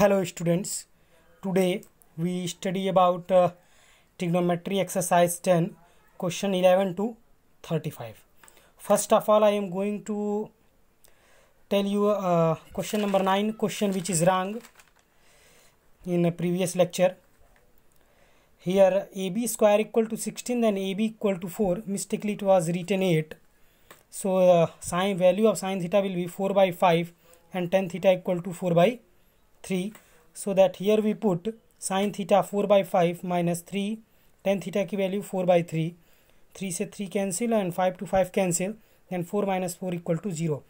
hello students today we study about uh, trigonometry exercise 10 question 11 to 35 first of all i am going to tell you uh, question number 9 question which is wrong in a previous lecture here ab square equal to 16 and ab equal to 4 mistakenly it was written 8 so uh, sine value of sine theta will be 4 by 5 and tan theta equal to 4 by three so that here we put sine theta four by five minus three tan theta की value four by three three से three cancel and five to five cancel then four minus four equal to zero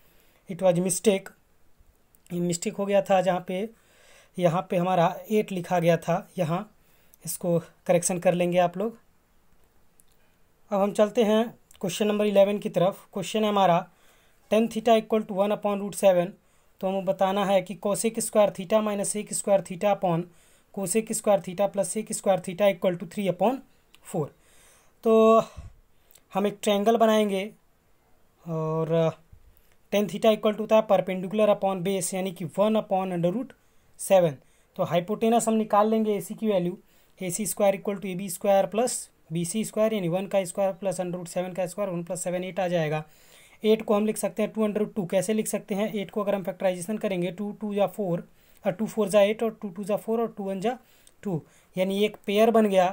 it was mistake mistake हो गया था जहाँ पे यहाँ पे हमारा एट लिखा गया था यहाँ इसको करेक्शन कर लेंगे आप लोग अब हम चलते हैं क्वेश्चन नंबर इलेवन की तरफ क्वेश्चन है हमारा tan theta equal to one upon root seven तो हमें बताना है कि कोशिक स्क्वायर थीटा माइनस एक square theta upon cosec square theta plus एक square theta equal to three upon four तो हम एक ट्रायंगल बनाएंगे और टेन थीटा इक्वल टू होता है परपेंडिकुलर अपॉन बेस यानी कि one upon under root seven तो हाइपोटेनस हम निकाल लेंगे ए सी की value A C square equal to A B square plus B C square यानी वन का square plus under root seven का square one plus seven eight आ जाएगा एट को हम लिख सकते हैं टू अंडर टू कैसे लिख सकते हैं एट को अगर हम फैक्टराइजेशन करेंगे टू टू या फोर और टू फोर जा एट और टू टू जा फोर और टू वन जा टू यानी एक पेयर बन गया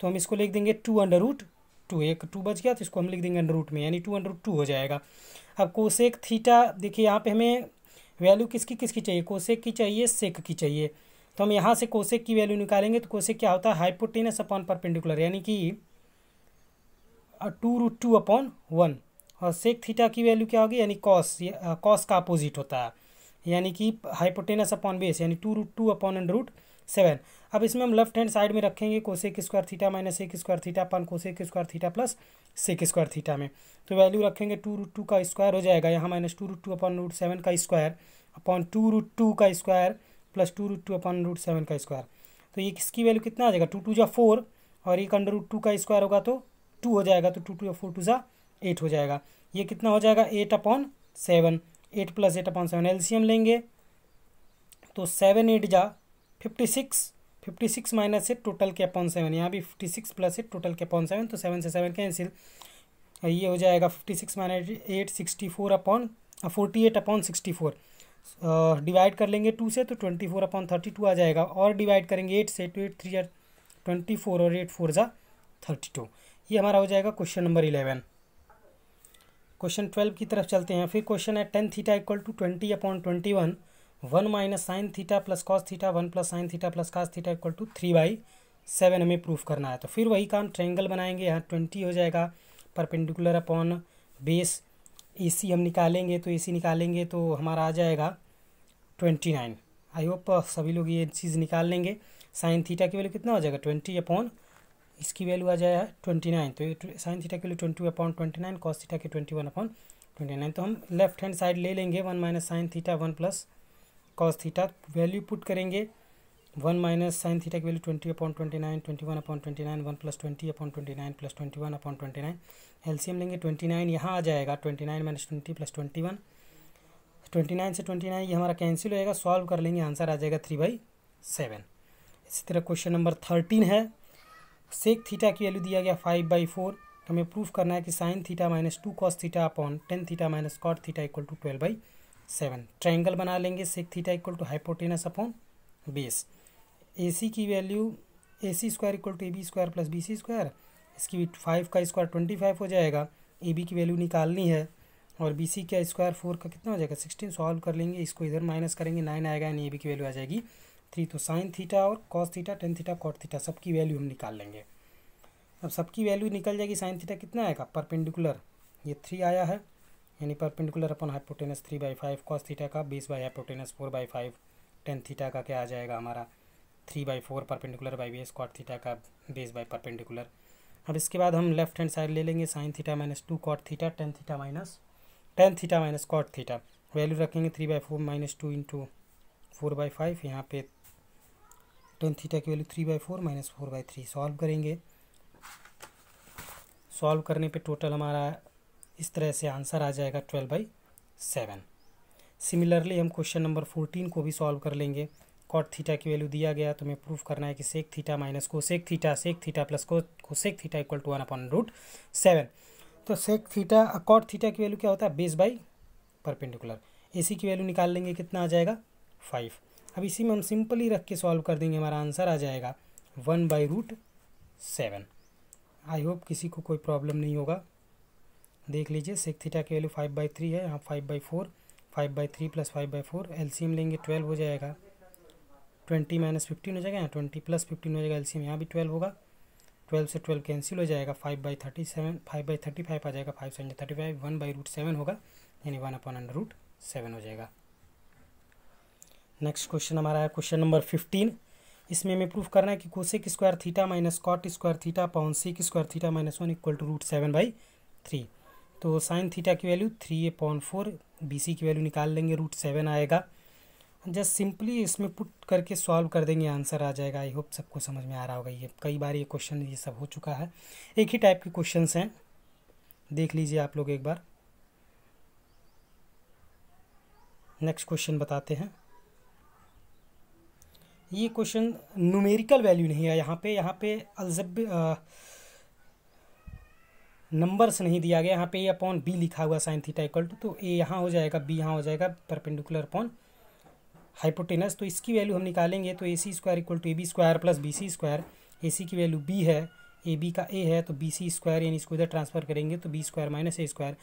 तो हम इसको लिख देंगे टू अंडर रूट टू एक टू बच गया तो इसको हम लिख देंगे अंडर रूट में यानी टू अंडर रूट टू हो जाएगा अब कोसेक थीटा देखिए यहाँ पे हमें वैल्यू किसकी किसकी चाहिए कोसेक की चाहिए सेक की चाहिए तो हम यहाँ से कोसेक की वैल्यू निकालेंगे तो कोसेक क्या होता है हाइपोटेनस अपॉन परपेंडिकुलर यानी कि two root two upon one और सेक थीटा की वैल्यू क्या होगी यानी कॉस कॉस का अपोजिट होता है यानी कि हाइपोटेनस अपॉन बेस यानी two root two upon and root seven अब इसमें हम लेफ्ट हैंड साइड में रखेंगे कोसेक स्क्वायर थीटा माइनस एक square theta upon cosec square theta plus sec square theta में तो वैल्यू रखेंगे टू रूट टू का स्क्वायर हो जाएगा यहाँ minus two root two upon root seven का square upon two root two का square plus two root two upon root seven का स्क्वायर तो ये किसकी वैल्यू कितना आ जाएगा टू टू जा फोर और एक अंडर रूट टू का स्क्वायर होगा तो टू हो जाएगा तो टू टू या फोर टू जा एट हो जाएगा ये कितना हो जाएगा eight upon seven eight plus eight upon seven LCM लेंगे तो सेवन एट जा fifty six fifty six minus eight total के अपॉन सेवन यहाँ भी fifty six plus eight total के अपॉन सेवन तो सेवन से सेवन कैंसिल ये हो जाएगा fifty six minus eight sixty four upon forty eight upon sixty four divide कर लेंगे टू से तो twenty four upon thirty two आ जाएगा और डिवाइड करेंगे एट से टू तो एट थ्री या ट्वेंटी फोर और एट फोर ज़ा थर्टी टू ये हमारा हो जाएगा question number eleven question twelve की तरफ चलते हैं फिर क्वेश्चन है tan theta equal to twenty upon twenty one one minus sine theta plus cos theta one plus sine theta plus cos theta equal to three by seven हमें proof करना है तो फिर वही काम ट्रेंगल बनाएंगे यहाँ ट्वेंटी हो जाएगा perpendicular upon base A C हम निकालेंगे तो ए सी निकालेंगे तो हमारा आ जाएगा ट्वेंटी नाइन आई होप सभी लोग ये चीज़ निकाल लेंगे साइन थीटा की वैल्यू कितना हो जाएगा ट्वेंटी अपॉन इसकी वैल्यू आ जाएगा ट्वेंटी नाइन तो साइन थीटा के लिए twenty upon twenty nine cos theta के twenty one upon twenty nine तो हम लेफ्ट हैंड साइड ले लेंगे one minus sine theta one plus cos theta value put करेंगे वन माइनस साइन थीटा की value twenty upon twenty nine twenty one upon twenty nine one plus twenty upon twenty nine plus twenty one upon twenty nine LCM लेंगे twenty nine यहाँ आ जाएगा twenty nine minus twenty plus twenty one twenty nine से twenty nine ये हमारा cancel होएगा solve कर लेंगे आंसर आ जाएगा थ्री बाई सेवन इसी तरह क्वेश्चन नंबर थर्टीन है सेक थीटा की वैल्यू दिया गया फाइव बाई फोर हमें प्रूफ करना है कि sine theta minus two cos theta upon tan theta minus cot theta equal to twelve by seven triangle बना लेंगे sec theta equal to hypotenuse upon base A C की value A C square equal to A B square plus B C square इसकी five का square twenty five हो जाएगा A B की value निकालनी है और बी सी का स्क्वायर फोर का कितना हो जाएगा सिक्सटीन सॉल्व कर लेंगे इसको इधर माइनस करेंगे नाइन आएगा यानी ए बी की वैल्यू आ जाएगी थ्री तो साइन थीटा और cos theta tan theta cot theta सबकी वैल्यू हम निकाल लेंगे अब सबकी वैल्यू निकल जाएगी साइन थीटा कितना आएगा परपेंडिकुलर ये थ्री आया है यानी perpendicular upon hypotenuse three by five cos theta का base by hypotenuse four by five tan theta का क्या आ जाएगा हमारा three by four perpendicular by base cot theta का बेस बाई परपेंडिकुलर अब इसके बाद हम लेफ्ट हैंड साइड ले लेंगे sine theta minus two cot theta tan theta minus tan theta minus cot theta value रखेंगे three by four minus two into four by five यहाँ पे टेन थीटा की value three by four minus four by three solve करेंगे solve करने पे total हमारा इस तरह से आंसर आ जाएगा ट्वेल्व बाई सेवन सिमिलरली हम क्वेश्चन नंबर फोर्टीन को भी सॉल्व कर लेंगे कॉट थीटा की वैल्यू दिया गया तो हमें प्रूफ करना है कि सेक theta minus cosec theta sec theta plus को cosec theta equal to one upon root seven तो सेक थीटा कॉट थीटा की वैल्यू क्या होता है base by perpendicular A C की वैल्यू निकाल लेंगे कितना आ जाएगा फाइव अब इसी में हम सिंपली रख के सॉल्व कर देंगे हमारा आंसर आ जाएगा one by root seven I hope किसी को कोई प्रॉब्लम नहीं होगा देख लीजिए सिक्स थीटा की वैल्यू फाइव बाई थ्री है यहाँ five by four five by three plus five by four LCM लेंगे ट्वेल्व हो जाएगा ट्वेंटी माइनस फिफ्टीन हो जाएगा यहाँ ट्वेंटी प्लस फिफ्टीन हो जाएगा एलसीएम यहाँ भी ट्वेल्व होगा ट्वेल्व से ट्वेल्व कैंसिल हो जाएगा five by thirty seven five by thirty five आ जाएगा five seven thirty five one by root seven होगा यानी one upon under root seven हो जाएगा नेक्स्ट क्वेश्चन हमारा है क्वेश्चन नंबर फिफ्टीन इसमें हमें प्रूफ करना है कि cosec square theta minus cot square theta upon sec square theta minus one equal to root seven by three तो साइन थीटा की value three upon four B C की value निकाल लेंगे रूट सेवन आएगा just simply इसमें put करके solve कर देंगे आंसर आ जाएगा आई होप सबको समझ में आ रहा होगा ये कई बार ये क्वेश्चन ये सब हो चुका है एक ही टाइप के क्वेश्चन हैं देख लीजिए आप लोग एक बार नेक्स्ट क्वेश्चन बताते हैं ये क्वेश्चन न्यूमेरिकल वैल्यू नहीं है यहाँ पे यहाँ पे अलजब नंबर्स नहीं दिया गया यहाँ पे ये अपॉन बी लिखा हुआ साइन थीटा इक्वल टू तो ए यहाँ हो जाएगा बी यहाँ हो जाएगा परपेंडिकुलर अपॉन हाइपोटेनस तो इसकी वैल्यू हम निकालेंगे तो A C square equal to A B square plus B C square A C की वैल्यू बी है ए बी का ए है तो बी सी स्क्वायर यानी इसको इधर ट्रांसफर करेंगे तो B square minus A square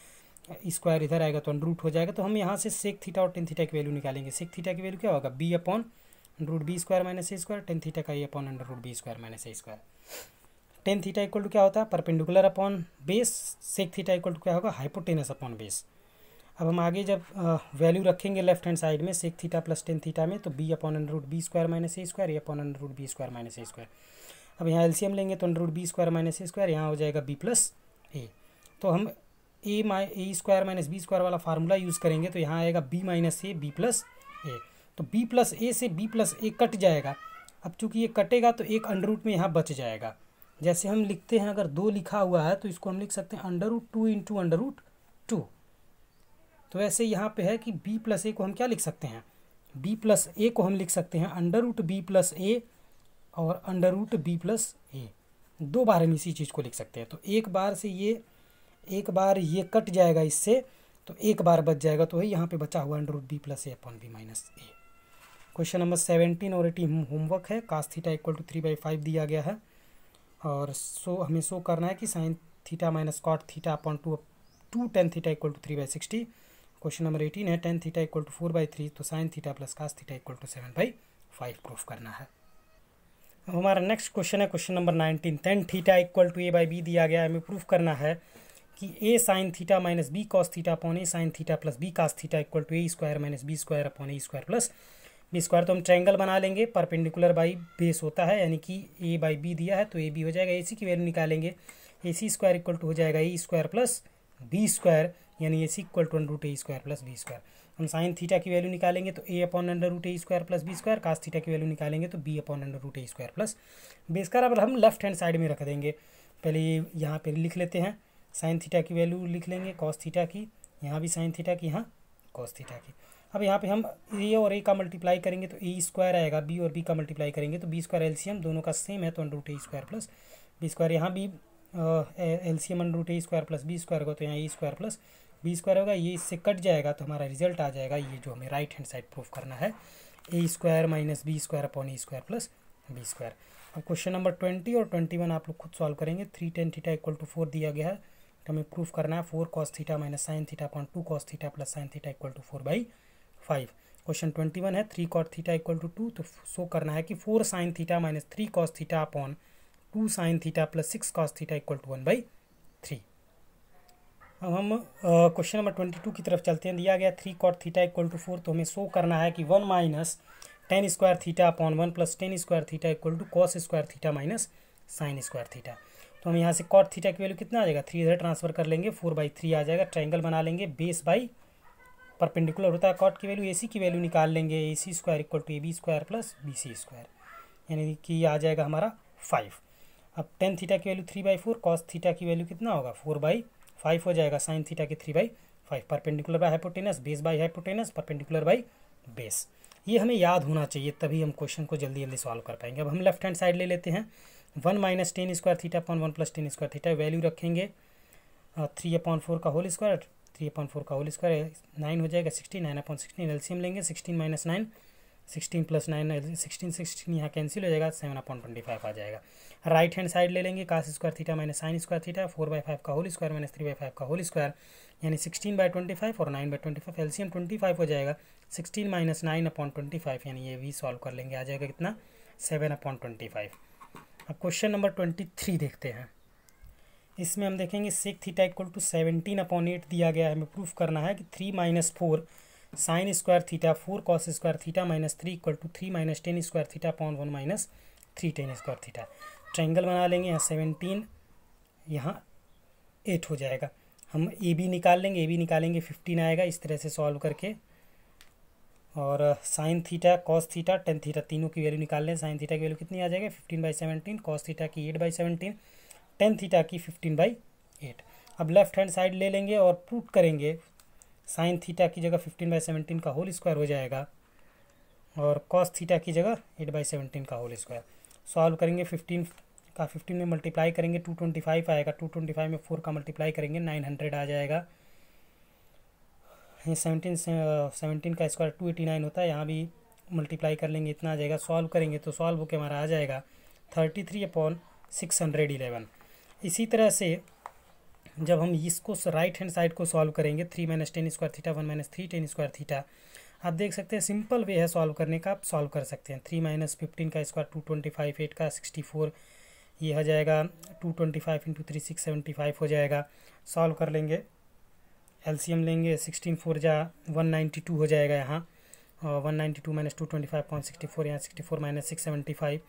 square इधर आएगा तो अनरूट हो जाएगा तो हम यहाँ से सेक थीटा और टेन थीटा की वैल्यू निकालेंगे सेक थीटा की वैल्यू क्या होगा B upon root B square minus A square tan theta का ये upon under root B square minus A square tan theta equal to क्या होता है perpendicular upon base sec theta equal to क्या होगा हाइपोटेनस अपॉन बेस अब हम आगे जब वैल्यू रखेंगे लेफ्ट हैंड साइड में sec theta plus tan theta में तो B upon under root B square minus A square A upon under root B square minus A square अब यहाँ एलसीएम लेंगे तो under root B square minus A square यहाँ हो जाएगा B plus A तो हम ए माइ A square minus B square वाला फार्मूला यूज़ करेंगे तो यहाँ आएगा B minus A B plus A तो बी प्लस ए से बी प्लस ए कट जाएगा अब चूंकि ये कटेगा तो एक अंडर रूट में यहाँ बच जाएगा जैसे हम लिखते हैं अगर दो लिखा हुआ है तो इसको हम लिख सकते हैं under root two into under root two तो ऐसे यहाँ पे है कि बी प्लस ए को हम क्या लिख सकते हैं बी प्लस ए को हम लिख सकते हैं under root B plus A और under root B plus A दो बार हम इसी चीज़ को लिख सकते हैं तो एक बार से ये एक बार ये कट जाएगा इससे तो एक बार बच जाएगा तो वही यहाँ पे बचा हुआ under root B plus A upon B minus A question number seventeen और एटीन होमवर्क है cos theta equal to three by five दिया गया है और सो हमें शो करना है कि sine theta minus cot theta upon two two tan theta equal to three by sixty question number eighteen है tan theta equal to four by three तो sine theta plus cos theta equal to seven by five proof करना है अब हमारा next question है question number nineteen tan theta equal to A by B दिया गया है हमें प्रूफ करना है कि A sine theta minus B cos theta upon A sine theta plus B cos theta equal to A square minus B square upon A square plus B square तो हम triangle बना लेंगे परपेंडिकुलर बाई बेस होता है यानी कि ए by B दिया है तो ए बी हो जाएगा ए सी की वैल्यू निकालेंगे A C square equal to हो जाएगा A square plus B square यानी A C equal to root A square plus B square हम साइन थीटा की वैल्यू निकालेंगे तो A upon under root A square plus B square cos theta की value निकालेंगे तो B upon under root A square plus B square अब हम left hand side में रख देंगे पहले ये यहाँ पर लिख लेते हैं साइन थीटा की वैल्यू लिख लेंगे कॉस थीटा की यहाँ भी साइन थीटा की यहाँ कॉस थीटा की अब यहाँ पे हम ए और ए का मल्टीप्लाई करेंगे तो ए स्क्वायर आएगा बी और बी का मल्टीप्लाई करेंगे तो बी स्क्वायर एलसीएम दोनों का सेम है तो under root A square plus B square यहाँ भी LCM under root A square plus B square होगा तो यहाँ A square plus B square होगा ये इससे कट जाएगा तो हमारा रिजल्ट आ जाएगा ये जो हमें राइट हैंड साइड प्रूफ करना है A square minus B square upon A square plus B square अब क्वेश्चन नंबर ट्वेंटी और ट्वेंटी वन आप लोग खुद सॉल्व करेंगे three tan theta equal to four दिया गया है तो हमें प्रूफ करना है four cos theta minus sine theta upon two cos theta plus sine theta equal to four by five question twenty one है three cot theta equal to two तो show करना है कि four sine theta minus three cos theta upon two sine theta plus six cos theta equal to one by three अब हम question number twenty two की तरफ चलते हैं दिया गया three cot theta equal to four तो हमें शो करना है कि one minus tan square theta upon one plus tan square theta equal to cos square theta minus sine square theta तो हम यहाँ से कॉट थीटा की वैल्यू कितना आ जाएगा थ्री इधर ट्रांसफर कर लेंगे फोर बाई थ्री आ जाएगा ट्राइंगल बना लेंगे बेस बाई परपेंडिकुलर होता है कॉट की वैल्यू ए सी की वैल्यू निकाल लेंगे A C square equal to A B square plus B C square यानी कि आ जाएगा हमारा फाइव अब टेन थीटा की value three by four cos theta की वैल्यू कितना होगा फोर बाई फाइव हो जाएगा साइन थीटा के three by five perpendicular by hypotenuse base by hypotenuse perpendicular by base ये हमें याद होना चाहिए तभी हम क्वेश्चन को जल्दी जल्दी सॉल्व कर पाएंगे अब हम लेफ्ट हैंड साइड ले लेते हैं one minus tan square theta upon one plus tan square theta value रखेंगे थ्री अपॉन फोर का whole square three upon four का होल स्क्वायर नाइन हो जाएगा sixty nine upon sixteen LCM लेंगे sixteen minus nine sixteen plus nine sixteen sixteen यहाँ cancel हो जाएगा seven upon twenty five आ जाएगा राइट हैंड साइड ले लेंगे cos square theta minus sine square theta four by five का whole square minus three by five का whole square यानी सिक्सटीन बाई ट्वेंटी फाइव और nine by twenty five LCM twenty five हो जाएगा sixteen minus nine upon twenty five यानी ये भी solve कर लेंगे आ जाएगा कितना सेवन अपॉन ट्वेंटी फाइव अब क्वेश्चन नंबर ट्वेंटी थ्री देखते हैं इसमें हम देखेंगे sec theta equal to seventeen upon eight दिया गया है हमें प्रूफ करना है कि three minus four sine square theta four cos square theta minus three equal to three minus tan square theta upon one minus three tan square theta triangle बना लेंगे यहाँ सेवनटीन यहाँ एट हो जाएगा हम ए बी निकाल लेंगे A B निकालेंगे फिफ्टीन आएगा इस तरह से सॉल्व करके और sine theta cos theta tan theta तीनों की वैल्यू निकाल लें साइन थीटा की वैल्यू कितनी आ जाएगी fifteen by seventeen cos theta की eight by seventeen tan theta की फिफ्टीन बाई एट अब लेफ्ट हैंड साइड ले लेंगे और प्रूट करेंगे साइन थीटा की जगह फिफ्टीन बाई सेवनटीन का होल स्क्वायर हो जाएगा और कॉस थीटा की जगह एट बाई सेवनटीन का होल स्क्वायर सॉल्व करेंगे फिफ्टीन का फिफ्टीन में मल्टीप्लाई करेंगे टू ट्वेंटी फाइव आएगा टू ट्वेंटी फाइव में फोर का मल्टीप्लाई करेंगे नाइन हंड्रेड आ जाएगा सेवनटीन सेवनटीन का स्क्वायर टू एटी नाइन होता है यहाँ भी मल्टीप्लाई कर लेंगे इतना आ जाएगा सॉल्व करेंगे तो सॉल्व होकर हमारा आ जाएगा thirty three upon six hundred eleven इसी तरह से जब हम इसको राइट हैंड साइड को सॉल्व करेंगे three minus tan square theta one minus three tan square theta आप देख सकते हैं सिंपल वे है सॉल्व करने का आप सॉल्व कर सकते हैं थ्री माइनस फिफ्टीन का square two twenty five eight का सिक्सटी फोर ये हो जाएगा two twenty five into three six seventy five हो जाएगा सॉल्व कर लेंगे एलसीएम लेंगे सिक्सटीन फोर जा वन नाइन्टी टू हो जाएगा यहाँ one ninety two minus two twenty five point sixty four यहाँ sixty four minus six seventy five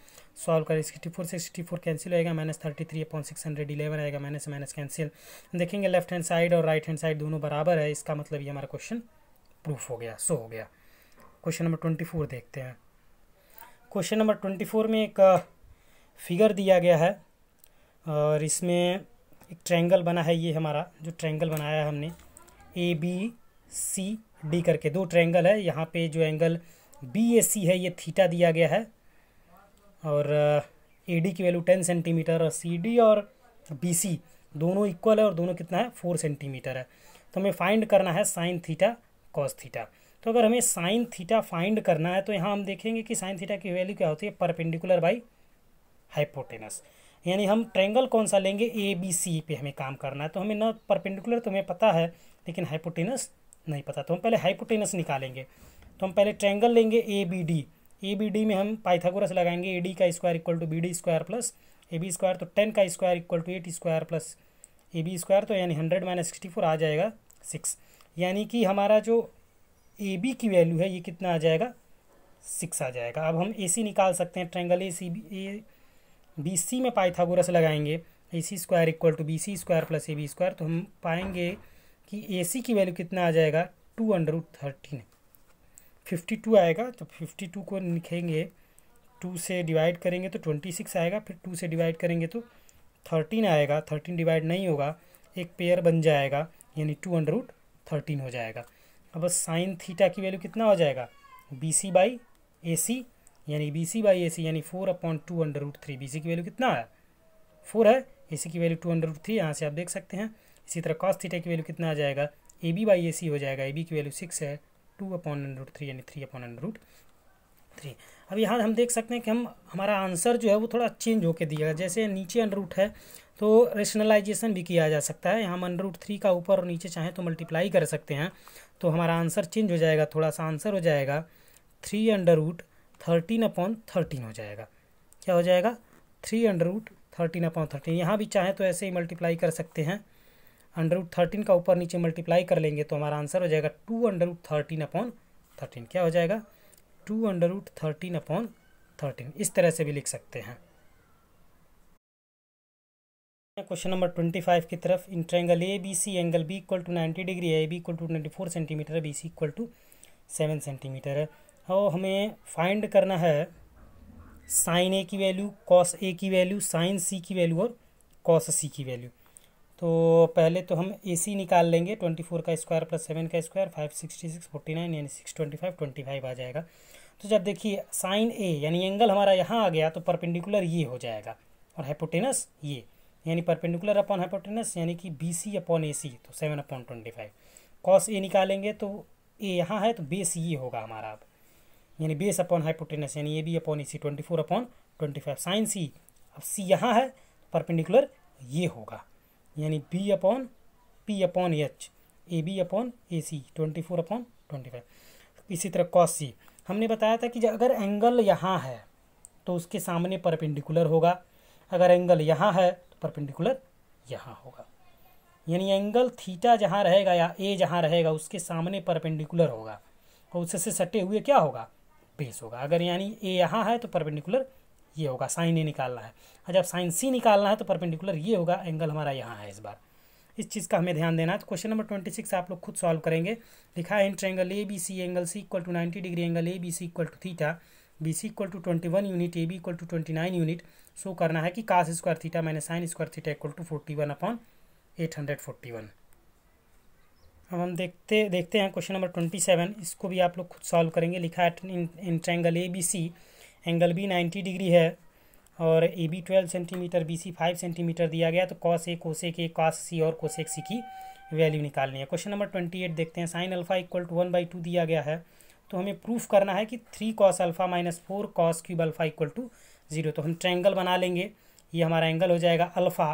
solve करें सिक्सटी फोर से सिक्सटी फोर कैंसिल होएगा minus thirty three point six hundred eleven आएगा minus minus cancel देखेंगे left hand side और right hand side दोनों बराबर है इसका मतलब ये हमारा क्वेश्चन प्रूफ हो गया सो हो गया क्वेश्चन नंबर ट्वेंटी फोर देखते हैं क्वेश्चन नंबर ट्वेंटी फोर में एक फिगर दिया गया है और इसमें एक ट्रैंगल बना है ये हमारा जो ट्रैंगल बनाया है हमने ए बी सी डी करके दो ट्रायंगल है यहाँ पे जो एंगल बी ए सी है ये थीटा दिया गया है और ए uh, डी की वैल्यू टेन सेंटीमीटर और सी डी और बी सी दोनों इक्वल है और दोनों कितना है फोर सेंटीमीटर है तो हमें फाइंड करना है साइन थीटा कॉस थीटा तो अगर हमें साइन थीटा फाइंड करना है तो यहाँ हम देखेंगे कि साइन थीटा की वैल्यू क्या होती है परपेंडिकुलर बाई हाइपोटेनस यानी हम ट्रेंगल कौन सा लेंगे ए बी सी पे हमें काम करना है तो हमें ना परपेंडिकुलर तो हमें पता है लेकिन हाइपोटेनस नहीं पता तो हम पहले हाइपोटेनस निकालेंगे तो हम पहले ट्रैंगल लेंगे A B D A B D में हम पाइथागोरस लगाएंगे ए डी का square equal to B D square plus A B square तो टेन का square equal to eight square plus A B square तो यानी हंड्रेड माइनस सिक्सटी फोर आ जाएगा सिक्स यानी कि हमारा जो ए बी की वैल्यू है ये कितना आ जाएगा सिक्स आ जाएगा अब हम ए सी निकाल सकते हैं triangle A C B A B C में पाइथागोरस लगाएंगे A C square equal to B C square plus A B square तो हम पाएंगे कि ए सी की वैल्यू कितना आ जाएगा two under root thirteen fifty two आएगा तो फिफ्टी टू को लिखेंगे टू से डिवाइड करेंगे तो ट्वेंटी सिक्स आएगा फिर टू से डिवाइड करेंगे तो थर्टीन आएगा थर्टीन डिवाइड नहीं होगा एक पेयर बन जाएगा यानी टू अंडर रूट थर्टीन हो जाएगा अब साइन थीटा की वैल्यू कितना हो जाएगा B C by A C यानी B C by A C यानी four upon two under root three B C की वैल्यू कितना है फोर है ए सी की value two under root three यहाँ से आप देख सकते हैं इसी तरह कॉस थीटा की वैल्यू कितना आ जाएगा A B by A C हो जाएगा ए बी की वैल्यू सिक्स है two upon under root three यानी three upon under root three अब यहाँ हम देख सकते हैं कि हम हमारा आंसर जो है वो थोड़ा चेंज होकर दिया जैसे नीचे अंड रूट है तो रेशनलाइजेशन भी किया जा सकता है हम अंडर रूट थ्री का ऊपर और नीचे चाहें तो मल्टीप्लाई कर सकते हैं तो हमारा आंसर चेंज हो जाएगा थोड़ा सा आंसर हो जाएगा three under root thirteen upon thirteen हो जाएगा क्या हो जाएगा three under root thirteen upon thirteen यहाँ भी चाहें तो ऐसे ही मल्टीप्लाई कर सकते हैं अंडर रूट थर्टीन का ऊपर नीचे मल्टीप्लाई कर लेंगे तो हमारा आंसर हो जाएगा two under root thirteen upon thirteen क्या हो जाएगा two under root thirteen upon thirteen इस तरह से भी लिख सकते हैं क्वेश्चन नंबर ट्वेंटी फाइव की तरफ in triangle A B C angle B equal to ninety degree है A B equal to twenty four centimetre है B C equal to seven centimetre है और हमें फाइंड करना है साइन ए की वैल्यू कॉस ए की वैल्यू साइन सी की वैल्यू और कॉस सी की वैल्यू तो पहले तो हम ए सी निकाल लेंगे ट्वेंटी फोर का स्क्वायर प्लस सेवन का square five sixty six forty nine यानी six twenty five twenty five आ जाएगा तो जब देखिए साइन ए यानी एंगल हमारा यहाँ आ गया तो परपेंडिकुलर ये हो जाएगा और हाइपोटेनस ये यानी परपेंडिकुलर अपॉन हाइपोटेनस यानी कि B C upon A C तो seven upon twenty five cos A निकालेंगे तो ए यहाँ है तो बेस ये होगा हमारा अब यानी बेस अपॉन हाइपोटेनस यानी A B upon A C twenty four upon twenty five sine C अब सी यहाँ है परपेंडिकुलर तो ये होगा यानी B upon P upon H A B upon A C twenty four upon twenty five इसी तरह कॉस सी हमने बताया था कि अगर एंगल यहाँ है तो उसके सामने परपेंडिकुलर होगा अगर एंगल यहाँ है तो परपेंडिकुलर यहाँ होगा यानी एंगल थीटा जहाँ रहेगा या ए जहाँ रहेगा उसके सामने परपेंडिकुलर होगा और उससे सटे हुए क्या होगा बेस होगा अगर यानी ए यहाँ है तो परपेंडिकुलर ये होगा साइन ए निकालना है और हाँ, जब साइन सी निकालना है तो परपेंडिकुलर ये होगा एंगल हमारा यहाँ है इस बार इस चीज़ का हमें ध्यान देना है तो क्वेश्चन नंबर ट्वेंटी सिक्स आप लोग खुद सॉल्व करेंगे लिखा है inter angle A B C angle C equal to ninety degree angle A B C equal to theta B C equal to twenty one unit A B equal to twenty nine unit show करना है कि cos square theta minus sine square theta equal to forty one upon eight hundred forty one अब हम देखते देखते हैं question number twenty seven इसको भी आप लोग खुद सॉल्व करेंगे लिखा है in triangle A B C angle B ninety degree है और A B twelve centimetre B C five centimetre दिया गया तो कॉस ए कोसे के कॉस सी और कोसेक सी की वैल्यू निकालनी है क्वेश्चन नंबर ट्वेंटी एट देखते हैं sine alpha equal to one by two दिया गया है तो हमें प्रूफ करना है कि three cos alpha minus four cos cube alpha equal to zero तो हम ट्रैंगल बना लेंगे ये हमारा एंगल हो जाएगा अल्फा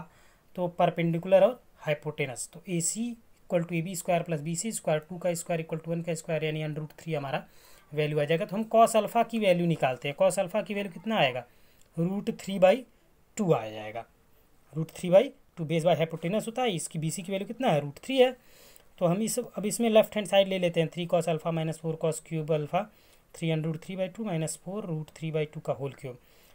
तो परपेंडिकुलर और हाइपोटेनस तो A C equal to A B square plus B C square two का स्क्वायर इक्वल टू वन का स्क्वायर यानी अंडर रूट थ्री हमारा वैल्यू आ जाएगा तो हम कॉस अल्फ़ा की वैल्यू निकालते हैं कॉस अल्फ़ा की वैल्यू कितना आएगा रूट थ्री बाई टू आ जाएगा root three by two base by hypotenuse होता है इसकी बी सी की वैल्यू कितना है रूट थ्री है तो हम इस अब इसमें लेफ्ट हैंड साइड ले लेते हैं three cos alpha minus four cos cube alpha three and root three by two minus four root three by two का होल क्यूब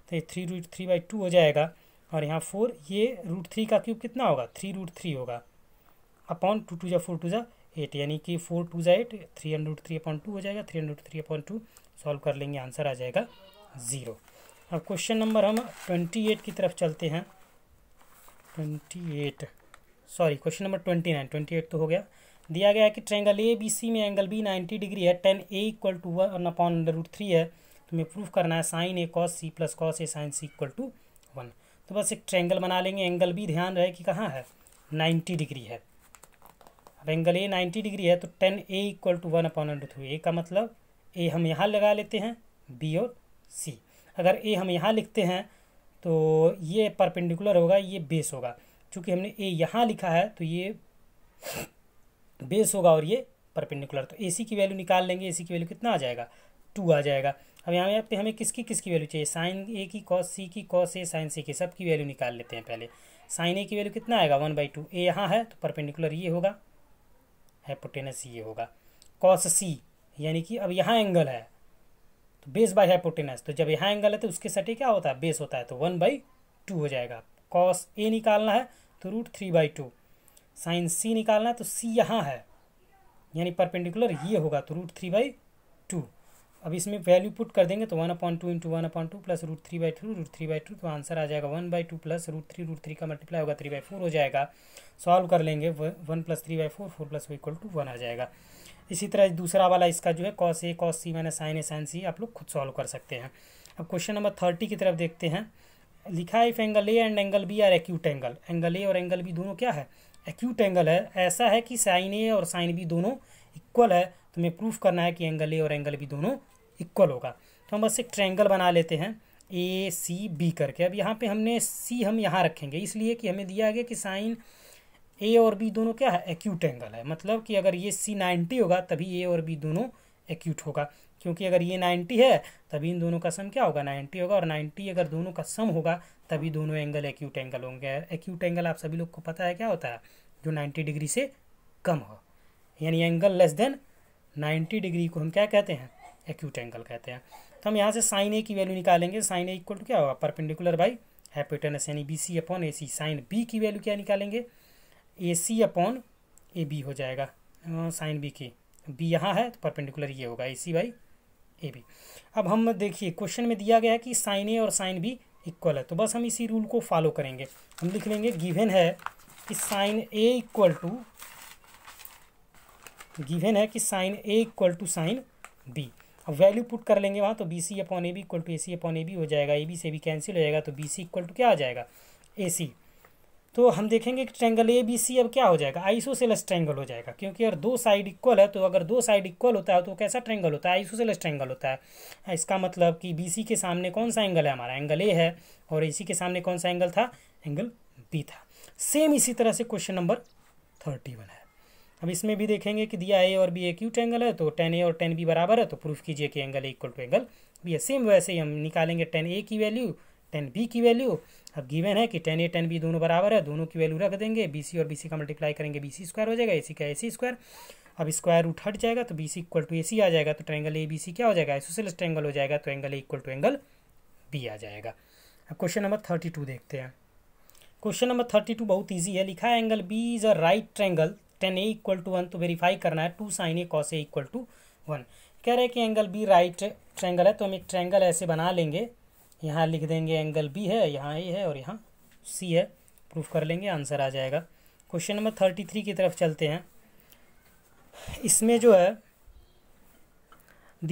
तो ये three root three by two हो जाएगा और यहाँ फोर ये रूट थ्री का क्यूब कितना होगा थ्री रूट थ्री होगा अपॉन टू टू जा फोर टू जा एट यानी कि फोर टू जै eight three hundred three upon two हो जाएगा three hundred three upon two solve कर लेंगे आंसर आ जाएगा ज़ीरो अब क्वेश्चन नंबर हम ट्वेंटी एट की तरफ चलते हैं twenty eight sorry question number twenty nine twenty eight तो हो गया दिया गया है कि ट्रैंगल ए बी सी में एंगल बी नाइन्टी डिग्री है tan A equal to one upon under root three है तुम्हें तो प्रूफ करना है sine A cos C plus cos A sine C equal to one तो बस एक ट्रैंगल बना लेंगे एंगल बी ध्यान रहे कि कहाँ है नाइन्टी डिग्री है अब एंगल ए नाइन्टी डिग्री है तो tan A equal to one upon under थ्रू ए का मतलब ए हम यहाँ लगा लेते हैं बी और सी अगर ए हम यहाँ लिखते हैं तो ये परपेंडिकुलर होगा ये बेस होगा चूँकि हमने ए यहाँ लिखा है तो ये बेस होगा और ये परपेंडिकुलर तो ए सी की वैल्यू निकाल लेंगे ए सी की वैल्यू कितना आ जाएगा टू आ जाएगा अब यहाँ पे हमें किसकी किसकी वैल्यू चाहिए साइन ए की कॉस सी की कॉस ए साइन सी की सब की वैल्यू निकाल लेते हैं पहले साइन ए की वैल्यू कितना आएगा वन बाई टू ए यहाँ है तो परपेंडिकुलर ये होगा हाइपोटेनस ये होगा कॉस सी यानी कि अब यहाँ एंगल है तो बेस बाई हाइपोटेनस तो जब यहाँ एंगल है तो उसके सटे क्या होता है बेस होता है तो वन बाई टू हो जाएगा कॉस ए निकालना है तो root three by two sine C निकालना है तो सी यहाँ है यानी परपेंडिकुलर ये होगा तो रूट थ्री बाई टू अब इसमें वैल्यू पुट कर देंगे तो one upon two into one upon two plus root three by two root three by two तो आंसर आ जाएगा one by two plus root three root three का multiply होगा थ्री बाई फोर हो जाएगा सॉल्व कर लेंगे one plus three by four four plus वो इक्वल टू वन आ जाएगा इसी तरह दूसरा वाला इसका जो है कॉस ए कॉस सी मैंने साइन ए साइन सी आप लोग खुद सॉल्व कर सकते हैं अब क्वेश्चन नंबर थर्टी की तरफ देखते हैं लिखा if angle A and angle B are acute angle angle A और एंगल बी दोनों क्या है एक्यूट एंगल है ऐसा है कि साइन ए और साइन बी दोनों इक्वल है तो मैं प्रूफ करना है कि एंगल ए और एंगल बी दोनों इक्वल होगा तो हम बस एक ट्रैंगल बना लेते हैं ए सी बी करके अब यहाँ पे हमने सी हम यहाँ रखेंगे इसलिए कि हमें दिया गया कि साइन ए और बी दोनों क्या है एक्यूट एंगल है मतलब कि अगर ये सी नाइन्टी होगा तभी ए और बी दोनों एक्यूट होगा क्योंकि अगर ये नाइन्टी है तभी इन दोनों का सम क्या होगा नाइन्टी होगा और नाइन्टी अगर दोनों का सम होगा तभी दोनों एंगल एक्यूट एंगल होंगे एक्यूट एंगल आप सभी लोग को पता है क्या होता है जो नाइन्टी डिग्री से कम हो यानी angle less than ninety degree को हम क्या कहते हैं एक्यूट एंगल कहते हैं तो हम यहाँ से साइन ए की वैल्यू निकालेंगे साइन ए इक्वल टू क्या होगा परपेंडिकुलर बाई हैपोटेनस यानी B C upon A C sine B की वैल्यू क्या निकालेंगे A C upon A B हो जाएगा साइन बी की बी यहाँ है तो परपेंडिकुलर ये होगा ए सी बाई ए बी अब हम देखिए क्वेश्चन में दिया गया है कि साइन ए और साइन बी इक्वल है तो बस हम इसी रूल को फॉलो करेंगे हम लिख लेंगे गिवेन है कि sine A equal to given है कि sine A equal to sine B अब वैल्यू पुट कर लेंगे वहाँ तो B C upon A B equal to A C upon A B हो जाएगा ए बी से भी कैंसिल हो जाएगा तो बी सी इक्वल टू क्या आ जाएगा ए सी तो हम देखेंगे कि ट्रैंगल ए बी सी अब क्या हो जाएगा आइसोसेलस ट्रैंगल हो जाएगा क्योंकि अगर दो साइड इक्वल है तो अगर दो साइड इक्वल होता है तो कैसा ट्रैंगल होता है आइसोसेलस ट्रैंगल होता है हाँ, इसका मतलब कि बी सी के सामने कौन सा एंगल है हमारा एंगल ए है और ए सी के सामने कौन सा एंगल था एंगल बी था सेम इसी तरह से क्वेश्चन नंबर थर्टी वन है हम इसमें भी देखेंगे कि दिया ए और बी एक यूट एंगल है तो टेन ए और टेन बी बराबर है तो प्रूफ कीजिए कि angle A equal to angle B है सेम वैसे ही हम निकालेंगे टेन ए की वैल्यू टेन बी की वैल्यू अब गिवन है कि टेन ए टेन बी दोनों बराबर है दोनों की वैल्यू रख देंगे बी सी और बी सी का मल्टीप्लाई करेंगे बी सी स्क्वायर हो जाएगा ए सी का ए सी स्क्वायर अब स्क्वायर रूट हट जाएगा तो B C equal to A C आ जाएगा तो ट्रैंगल ए बी सी क्या हो जाएगा आइसोसेलेस ट्रैंगल हो जाएगा तो angle A equal to angle B आ जाएगा अब क्वेश्चन नंबर थर्टी टू देखते हैं क्वेश्चन नंबर थर्टी टू बहुत ईजी है लिखा है angle B is a right triangle tan A equal to one तो वेरीफाई करना है two sine A cos A equal to one कह रहे हैं कि एंगल बी राइट ट्रैंगल है तो हम एक ट्रैंगल ऐसे बना लेंगे यहाँ लिख देंगे एंगल बी है यहाँ ए है और यहाँ सी है प्रूफ कर लेंगे आंसर आ जाएगा क्वेश्चन नंबर थर्टी थ्री की तरफ चलते हैं इसमें जो है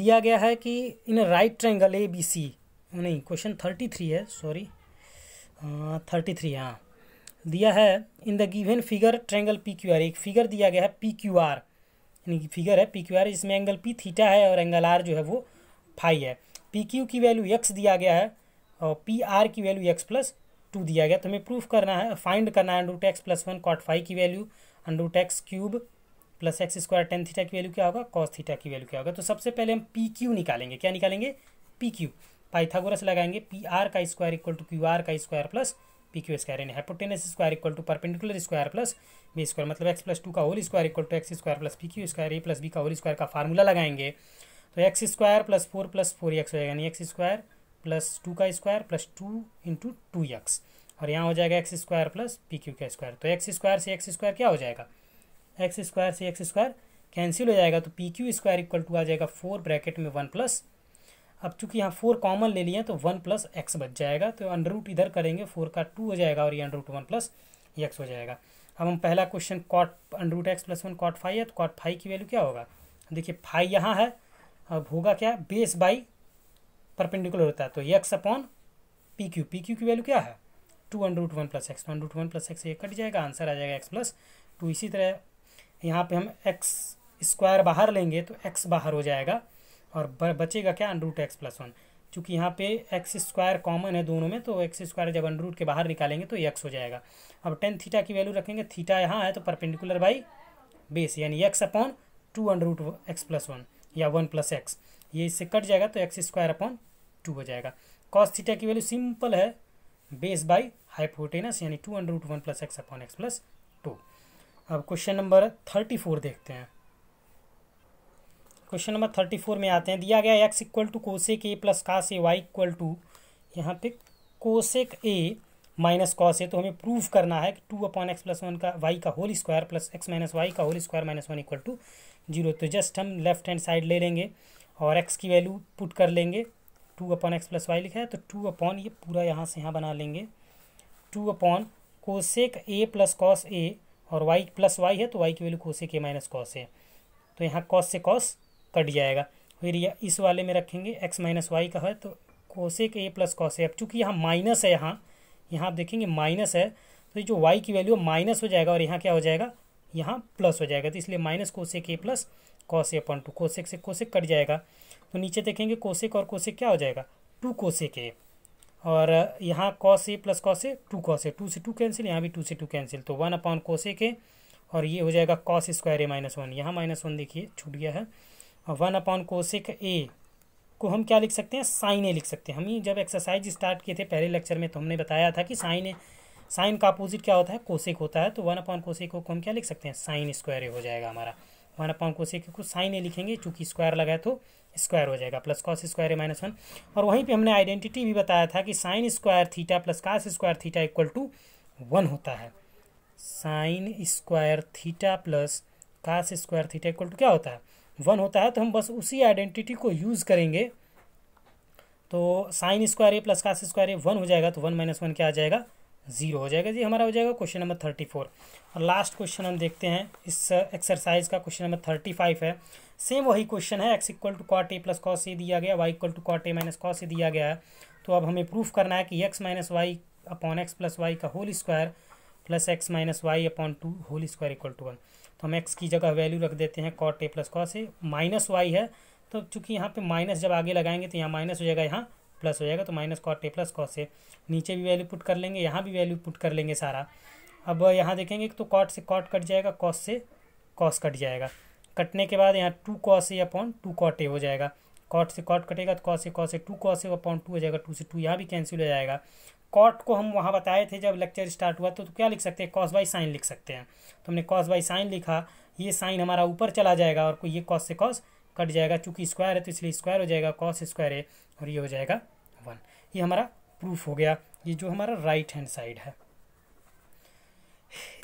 दिया गया है कि in right triangle A B C नहीं क्वेश्चन थर्टी थ्री है सॉरी थर्टी थ्री हाँ दिया है in the given figure triangle P Q R एक फिगर दिया गया है पी क्यू आर यानी कि फिगर है पी क्यू आर जिसमें एंगल पी थीटा है और एंगल आर जो है वो फाई है पी क्यू की वैल्यू एक्स दिया गया है और पी आर की वैल्यू एक्स प्लस टू दिया गया तो हमें प्रूफ करना है फाइंड करना है under root x plus one cot five की value under root x cube plus x square tan theta की वैल्यू क्या होगा कॉस थीटा की वैल्यू क्या होगा तो सबसे पहले हम पी क्यू निकालेंगे क्या निकालेंगे पी क्यू पाइथागोरस लगाएंगे पी आर का square equal to Q R का square plus P Q square यानी hypotenuse square equal to perpendicular square plus B square मतलब एक्स प्लस टू का whole square equal to x square plus P Q square A plus B का whole square का formula लगाएंगे तो x square plus four plus four x हो जाएगा यानी x square plus two का square plus two into two x और यहाँ हो जाएगा x square plus P Q का स्क्वायर तो एक्स स्क्वायर से एक्स स्क्वायर क्या हो जाएगा एक्स स्क्वायर से एक्स स्क्वायर कैंसिल हो जाएगा तो P Q square equal to आ जाएगा फोर ब्रैकेट में वन प्लस अब चूंकि यहाँ फोर कॉमन ले लिया तो वन प्लस एक्स बच जाएगा तो अंडर रूट इधर करेंगे फोर का टू हो जाएगा और ये under root one plus x हो जाएगा अब हम पहला question cot under root x plus one cot five है तो कॉट फाइव की वैल्यू क्या होगा देखिए फाइव यहाँ है अब होगा क्या बेस बाई परपेंडिकुलर होता है तो x upon P Q P Q की वैल्यू क्या है two under root one plus x under root one plus x ये कट जाएगा आंसर आ जाएगा एक्स प्लस टू इसी तरह यहाँ पे हम एक्स स्क्वायर बाहर लेंगे तो एक्स बाहर हो जाएगा और बचेगा क्या अंडरूट एक्स प्लस वन चूँकि यहाँ पे एक्स स्क्वायर कॉमन है दोनों में तो एक्स स्क्वायर जब अंडरूट के बाहर निकालेंगे तो एक्स हो जाएगा अब टेन थीटा की वैल्यू रखेंगे थीटा यहाँ है तो परपेंडिकुलर बाई बेस यानी x upon two under root x plus one या वन प्लस एक्स ये इससे कट जाएगा तो एक्स स्क्वायर अपॉन टू हो जाएगा कॉस थीटा की वैल्यू सिंपल है बेस बाई हाइपोटेनस यानी two under root one plus x upon x plus two अब क्वेश्चन नंबर थर्टी फोर देखते हैं क्वेश्चन नंबर थर्टी फोर में आते हैं दिया गया x equal to cosec A plus cos A y equal to यहाँ पे cosec A minus cos A तो हमें प्रूव करना है कि two upon x plus one का वाई का whole square plus x minus y का whole square minus one equal to zero तो जस्ट हम लेफ्ट हैंड साइड ले लेंगे और एक्स की वैल्यू पुट कर लेंगे two upon x plus Y लिखा है तो टू अपॉन ये पूरा यहाँ से यहाँ बना लेंगे two upon cosec A plus cos A और वाई प्लस वाई है तो वाई की value cosec A minus cos A तो यहाँ कॉस से कॉस कट जाएगा फिर ये इस वाले में रखेंगे एक्स माइनस वाई का है तो cosec A plus cos F चूँकि यहाँ माइनस है यहाँ यहाँ आप देखेंगे माइनस है तो ये जो वाई की वैल्यू माइनस हो जाएगा और यहाँ क्या हो जाएगा यहाँ प्लस हो जाएगा तो इसलिए minus cosec A plus cos A upon two cosec से कोसेक कट जाएगा तो नीचे देखेंगे कोशेक और कोसेक क्या हो जाएगा टू कोसेक ए और यहाँ cos A plus cos A two cos A two से टू कैंसिल यहाँ भी टू से टू कैंसिल तो वन अपॉन कोसेक ए और ये हो जाएगा cos square A minus one यहाँ माइनस वन देखिए छूट गया है वन अपॉन कोशिक ए को हम क्या लिख सकते हैं साइन ए लिख सकते हैं हम ही जब एक्सरसाइज स्टार्ट किए थे पहले लेक्चर में तो हमने बताया था कि साइन ए साइन का अपोजिट क्या होता है कोशिक होता है तो वन अपॉन कोशिक को हम क्या लिख सकते हैं साइन स्क्वायर ए हो जाएगा हमारा वन अपॉन कोशिक को साइन ए लिखेंगे चूँकि स्क्वायर लगा है तो स्क्वायर हो जाएगा plus cos square A minus one और वहीं पे हमने आइडेंटिटी भी बताया था कि sine square theta plus cos square theta equal to one होता है sine square theta plus cos square theta equal to क्या होता है वन होता है तो हम बस उसी आइडेंटिटी को यूज़ करेंगे तो sine square A plus cos square A one हो जाएगा तो वन माइनस वन क्या आ जाएगा ज़ीरो हो जाएगा जी हमारा हो जाएगा क्वेश्चन नंबर थर्टी फोर और लास्ट क्वेश्चन हम देखते हैं इस एक्सरसाइज का क्वेश्चन नंबर थर्टी फाइव है सेम वही क्वेश्चन है x equal to cot A plus cos A दिया गया y equal to cot A minus cos A दिया गया है तो अब हमें प्रूफ करना है कि x minus y upon x plus y का whole square plus x minus y upon two whole square equal to one तो हम एक्स की जगह वैल्यू रख देते हैं cot A plus cos A minus y है तो चूँकि यहाँ पे माइनस जब आगे लगाएंगे तो यहाँ माइनस हो जाएगा यहाँ प्लस हो जाएगा तो minus cot A plus cos A नीचे भी वैल्यू पुट कर लेंगे यहाँ भी वैल्यू पुट कर लेंगे सारा अब यहाँ देखेंगे तो कॉट से कॉट कट जाएगा कॉस से कॉस कट जाएगा कटने के बाद यहाँ two cos A upon two cot A हो जाएगा कॉट से कॉट कटेगा तो कॉ से कॉ से टू कॉ से अपॉन टू हो जाएगा टू से टू यहाँ भी कैंसिल हो जाएगा कॉट को हम वहाँ बताए थे जब लेक्चर स्टार्ट हुआ तो, तो क्या लिख सकते हैं कॉस बाई साइन लिख सकते हैं तो हमने कॉस बाई साइन लिखा ये साइन हमारा ऊपर चला जाएगा और ये कॉस से कॉस कट जाएगा चूँकि स्क्वायर है तो इसलिए स्क्वायर हो जाएगा कॉस स्क्वायर है और ये हो जाएगा वन ये हमारा प्रूफ हो गया ये जो हमारा राइट हैंड साइड है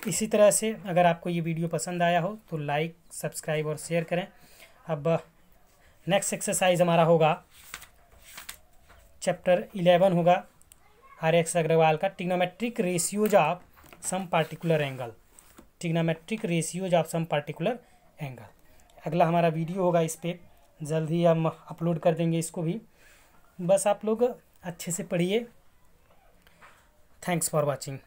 इसी तरह से अगर आपको ये वीडियो पसंद आया हो तो लाइक सब्सक्राइब और शेयर करें अब नेक्स्ट एक्सरसाइज हमारा होगा चैप्टर इलेवन होगा आर एक्स अग्रवाल का trigonometric ratios of some particular angle trigonometric ratios of some particular angle अगला हमारा वीडियो होगा इस पर जल्द ही हम अपलोड कर देंगे इसको भी बस आप लोग अच्छे से पढ़िए थैंक्स फॉर वॉचिंग